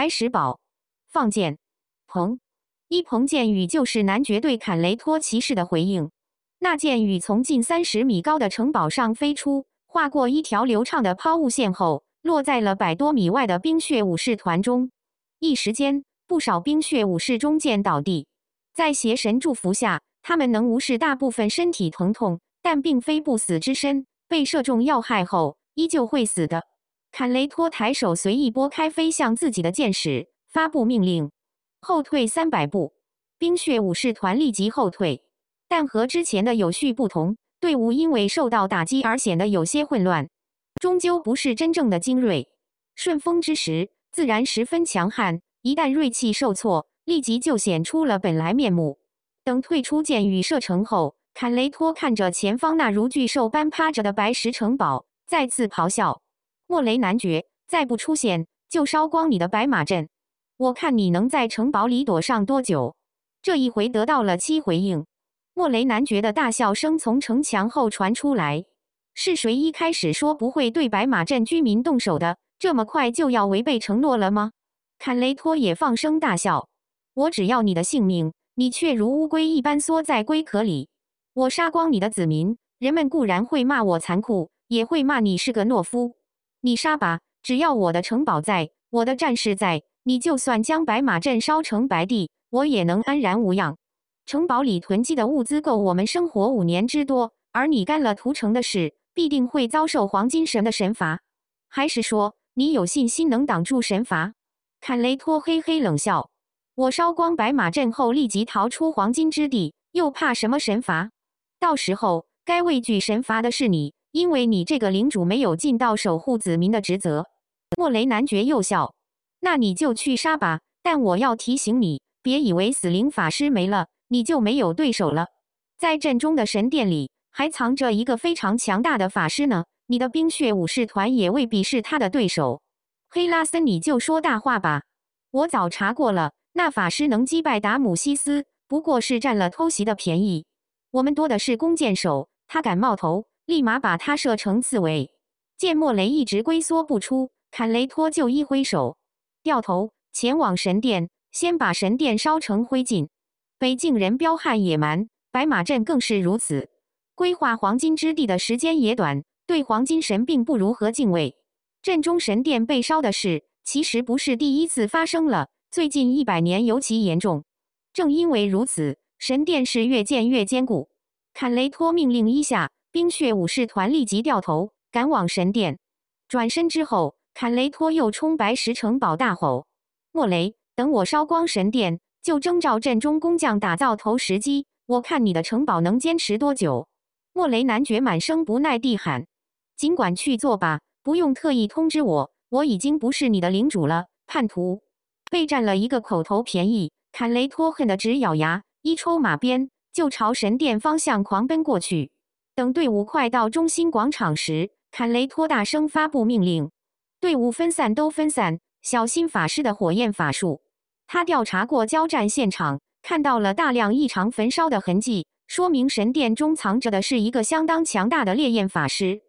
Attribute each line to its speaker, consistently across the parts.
Speaker 1: 白石堡放箭，鹏一鹏剑雨就是男爵对坎雷托骑士的回应。那箭雨从近三十米高的城堡上飞出，划过一条流畅的抛物线后，落在了百多米外的冰雪武士团中。一时间，不少冰雪武士中箭倒地。在邪神祝福下，他们能无视大部分身体疼痛，但并非不死之身。被射中要害后，依旧会死的。坎雷托抬手随意拨开飞向自己的箭矢，发布命令：“后退三百步！”冰雪武士团立即后退，但和之前的有序不同，队伍因为受到打击而显得有些混乱。终究不是真正的精锐，顺风之时自然十分强悍，一旦锐气受挫，立即就显出了本来面目。等退出箭雨射程后，坎雷托看着前方那如巨兽般趴着的白石城堡，再次咆哮。莫雷男爵，再不出现，就烧光你的白马镇！我看你能在城堡里躲上多久？这一回得到了七回应，莫雷男爵的大笑声从城墙后传出来。是谁一开始说不会对白马镇居民动手的？这么快就要违背承诺了吗？坎雷托也放声大笑。我只要你的性命，你却如乌龟一般缩在龟壳里。我杀光你的子民，人们固然会骂我残酷，也会骂你是个懦夫。你杀吧！只要我的城堡在，我的战士在，你就算将白马镇烧成白地，我也能安然无恙。城堡里囤积的物资够我们生活五年之多，而你干了屠城的事，必定会遭受黄金神的神罚。还是说你有信心能挡住神罚？坎雷托嘿嘿冷笑：“我烧光白马镇后，立即逃出黄金之地，又怕什么神罚？到时候该畏惧神罚的是你。”因为你这个领主没有尽到守护子民的职责，莫雷男爵又笑。那你就去杀吧。但我要提醒你，别以为死灵法师没了，你就没有对手了。在阵中的神殿里，还藏着一个非常强大的法师呢。你的冰雪武士团也未必是他的对手。黑拉森，你就说大话吧。我早查过了，那法师能击败达姆西斯，不过是占了偷袭的便宜。我们多的是弓箭手，他敢冒头？立马把他射成刺猬。见莫雷一直龟缩不出，坎雷托就一挥手，掉头前往神殿，先把神殿烧成灰烬。北境人彪悍野蛮，白马镇更是如此。规划黄金之地的时间也短，对黄金神并不如何敬畏。镇中神殿被烧的事，其实不是第一次发生了，最近一百年尤其严重。正因为如此，神殿是越建越坚固。坎雷托命令一下。冰雪武士团立即掉头赶往神殿。转身之后，坎雷托又冲白石城堡大吼：“莫雷，等我烧光神殿，就征召镇中工匠打造投石机。我看你的城堡能坚持多久？”莫雷男爵满声不耐地喊：“尽管去做吧，不用特意通知我，我已经不是你的领主了，叛徒！”被占了一个口头便宜，坎雷托恨得直咬牙，一抽马鞭就朝神殿方向狂奔过去。等队伍快到中心广场时，坎雷托大声发布命令：“队伍分散，都分散！小心法师的火焰法术。”他调查过交战现场，看到了大量异常焚烧的痕迹，说明神殿中藏着的是一个相当强大的烈焰法师。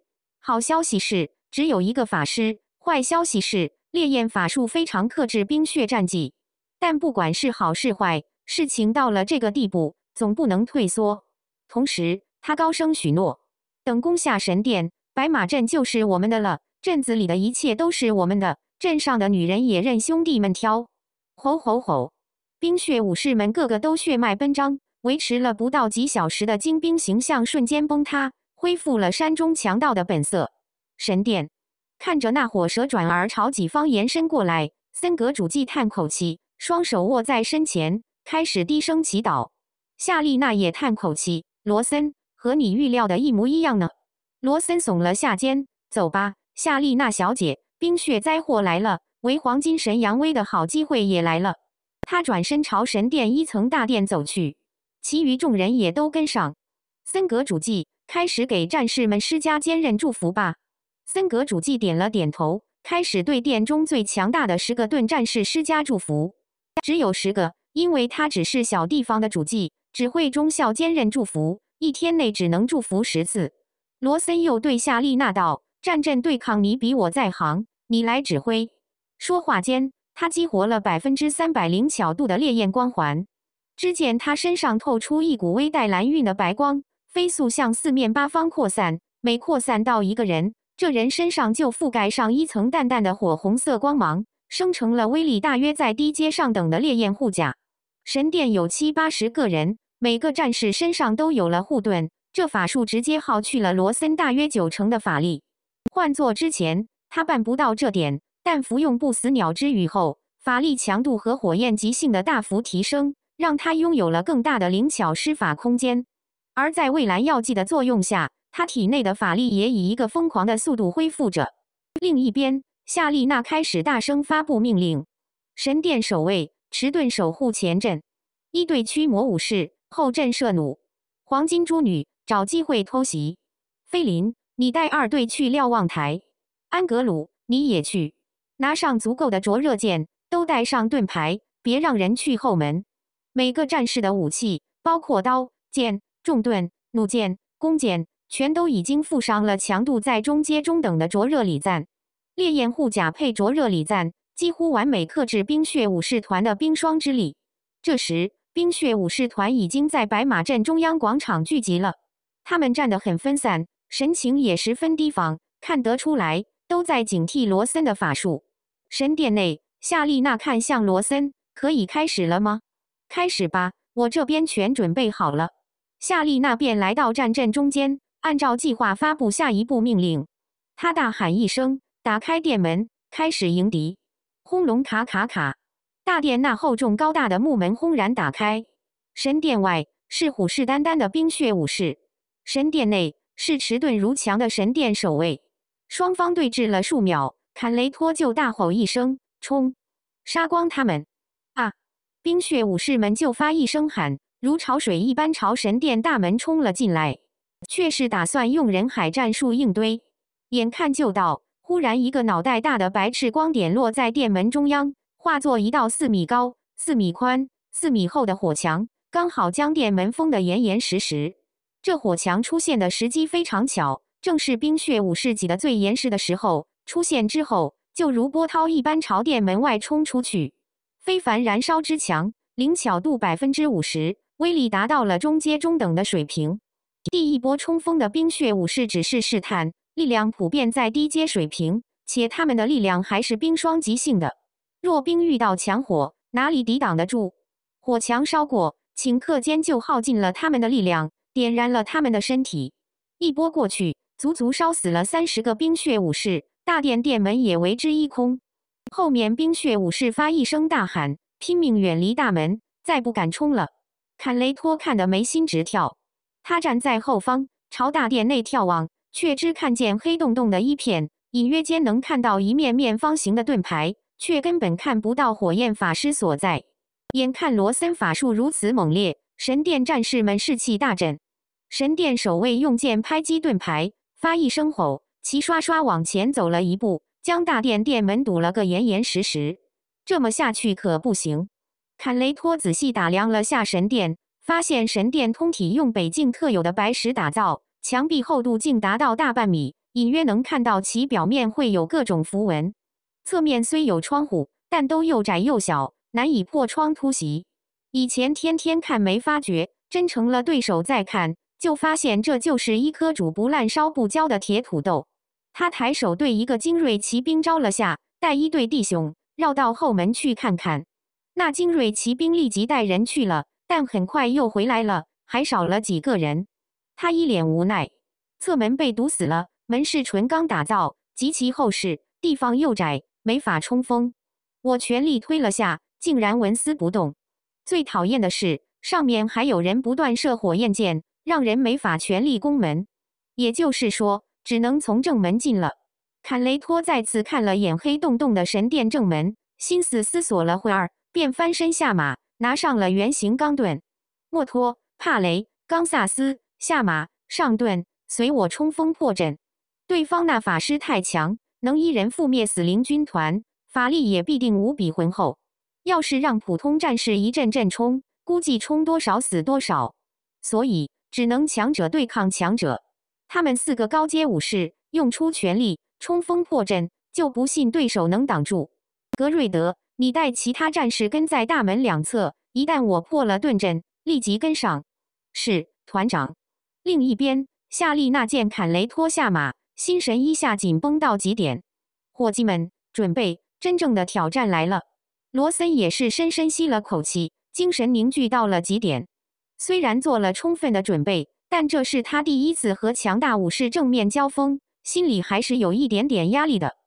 Speaker 1: 好消息是只有一个法师，坏消息是烈焰法术非常克制冰雪战技。但不管是好是坏，事情到了这个地步，总不能退缩。同时。他高声许诺：“等攻下神殿，白马镇就是我们的了。镇子里的一切都是我们的，镇上的女人也任兄弟们挑。”吼吼吼！冰雪武士们个个都血脉奔张，维持了不到几小时的精兵形象瞬间崩塌，恢复了山中强盗的本色。神殿看着那火蛇转而朝己方延伸过来，森格主祭叹口气，双手握在身前，开始低声祈祷。夏丽娜也叹口气，罗森。和你预料的一模一样呢。罗森耸了下肩，走吧，夏丽娜小姐，冰雪灾祸来了，为黄金神扬威的好机会也来了。他转身朝神殿一层大殿走去，其余众人也都跟上。森格主祭开始给战士们施加坚韧祝福吧。森格主祭点了点头，开始对殿中最强大的十个盾战士施加祝福，只有十个，因为他只是小地方的主祭，只会忠孝坚韧祝福。一天内只能祝福十次。罗森又对夏丽娜道：“战阵对抗你比我在行，你来指挥。”说话间，他激活了百分之三百灵巧度的烈焰光环。只见他身上透出一股微带蓝晕的白光，飞速向四面八方扩散。每扩散到一个人，这人身上就覆盖上一层淡淡的火红色光芒，生成了威力大约在低阶上等的烈焰护甲。神殿有七八十个人。每个战士身上都有了护盾，这法术直接耗去了罗森大约九成的法力。换做之前，他办不到这点，但服用不死鸟之羽后，法力强度和火焰极性的大幅提升，让他拥有了更大的灵巧施法空间。而在蔚蓝药剂的作用下，他体内的法力也以一个疯狂的速度恢复着。另一边，夏丽娜开始大声发布命令：神殿守卫，迟钝守护前阵，一队驱魔武士。后震慑弩，黄金猪女找机会偷袭。菲林，你带二队去瞭望台。安格鲁，你也去，拿上足够的灼热剑，都带上盾牌，别让人去后门。每个战士的武器，包括刀、剑、重盾、弩箭、弓箭，全都已经附上了强度在中阶中等的灼热礼赞。烈焰护甲配灼热礼赞，几乎完美克制冰雪武士团的冰霜之力。这时。冰雪武士团已经在白马镇中央广场聚集了，他们站得很分散，神情也十分提防，看得出来都在警惕罗森的法术。神殿内，夏丽娜看向罗森：“可以开始了吗？”“开始吧，我这边全准备好了。”夏丽娜便来到战阵中间，按照计划发布下一步命令。她大喊一声，打开殿门，开始迎敌。轰隆，卡卡卡。大殿那厚重高大的木门轰然打开，神殿外是虎视眈眈的冰雪武士，神殿内是迟钝如墙的神殿守卫，双方对峙了数秒，坎雷托就大吼一声：“冲，杀光他们！”啊！冰雪武士们就发一声喊，如潮水一般朝神殿大门冲了进来，却是打算用人海战术硬堆。眼看就到，忽然一个脑袋大的白炽光点落在殿门中央。化作一道四米高、四米宽、四米厚的火墙，刚好将殿门封得严严实实。这火墙出现的时机非常巧，正是冰雪武士挤得最严实的时候。出现之后，就如波涛一般朝殿门外冲出去。非凡燃烧之强，灵巧度百分之五十，威力达到了中阶中等的水平。第一波冲锋的冰雪武士只是试探，力量普遍在低阶水平，且他们的力量还是冰霜极性的。若冰遇到强火，哪里抵挡得住？火墙烧过，顷刻间就耗尽了他们的力量，点燃了他们的身体。一波过去，足足烧死了三十个冰雪武士，大殿殿门也为之一空。后面冰雪武士发一声大喊，拼命远离大门，再不敢冲了。坎雷托看得眉心直跳，他站在后方，朝大殿内眺望，却只看见黑洞洞的一片，隐约间能看到一面面方形的盾牌。却根本看不到火焰法师所在。眼看罗森法术如此猛烈，神殿战士们士气大振。神殿守卫用剑拍击盾牌，发一声吼，齐刷刷往前走了一步，将大殿殿门堵了个严严实实。这么下去可不行。坎雷托仔细打量了下神殿，发现神殿通体用北境特有的白石打造，墙壁厚度竟达到大半米，隐约能看到其表面会有各种符文。侧面虽有窗户，但都又窄又小，难以破窗突袭。以前天天看没发觉，真成了对手再看，就发现这就是一颗煮不烂、烧不焦的铁土豆。他抬手对一个精锐骑兵招了下，带一队弟兄绕到后门去看看。那精锐骑兵立即带人去了，但很快又回来了，还少了几个人。他一脸无奈，侧门被堵死了。门是纯钢打造，极其厚实，地方又窄。没法冲锋，我全力推了下，竟然纹丝不动。最讨厌的是，上面还有人不断射火焰箭，让人没法全力攻门。也就是说，只能从正门进了。坎雷托再次看了眼黑洞洞的神殿正门，心思思索了会儿，便翻身下马，拿上了圆形钢盾。墨托、帕雷、冈萨斯下马上盾，随我冲锋破阵。对方那法师太强。能一人覆灭死灵军团，法力也必定无比浑厚。要是让普通战士一阵阵冲，估计冲多少死多少。所以只能强者对抗强者。他们四个高阶武士用出全力冲锋破阵，就不信对手能挡住。格瑞德，你带其他战士跟在大门两侧，一旦我破了盾阵，立即跟上。是团长。另一边，夏利纳剑砍雷托下马。心神一下紧绷到极点，伙计们，准备！真正的挑战来了。罗森也是深深吸了口气，精神凝聚到了极点。虽然做了充分的准备，但这是他第一次和强大武士正面交锋，心里还是有一点点压力的。